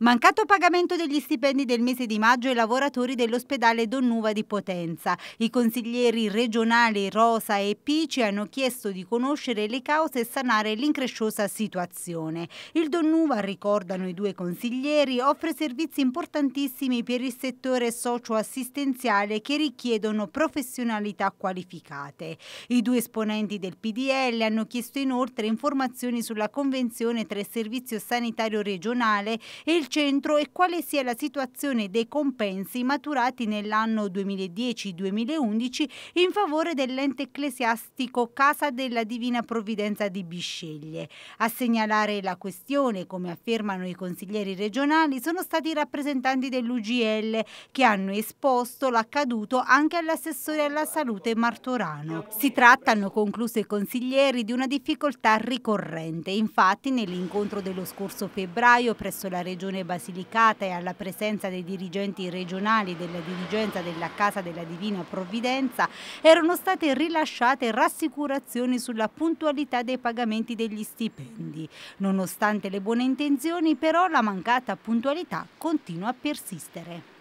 Mancato pagamento degli stipendi del mese di maggio ai lavoratori dell'ospedale Donnuva di Potenza. I consiglieri regionali Rosa e Pici hanno chiesto di conoscere le cause e sanare l'incresciosa situazione. Il Donnuva, ricordano i due consiglieri, offre servizi importantissimi per il settore socioassistenziale che richiedono professionalità qualificate. I due esponenti del PDL hanno chiesto inoltre informazioni sulla convenzione tra il Servizio Sanitario Regionale e il centro e quale sia la situazione dei compensi maturati nell'anno 2010-2011 in favore dell'ente ecclesiastico Casa della Divina Provvidenza di Bisceglie. A segnalare la questione, come affermano i consiglieri regionali, sono stati i rappresentanti dell'UGL che hanno esposto l'accaduto anche all'assessore alla salute Martorano. Si tratta, hanno concluso i consiglieri, di una difficoltà ricorrente. Infatti nell'incontro dello scorso febbraio presso la regione Regione Basilicata e alla presenza dei dirigenti regionali della dirigenza della Casa della Divina Provvidenza erano state rilasciate rassicurazioni sulla puntualità dei pagamenti degli stipendi. Nonostante le buone intenzioni però la mancata puntualità continua a persistere.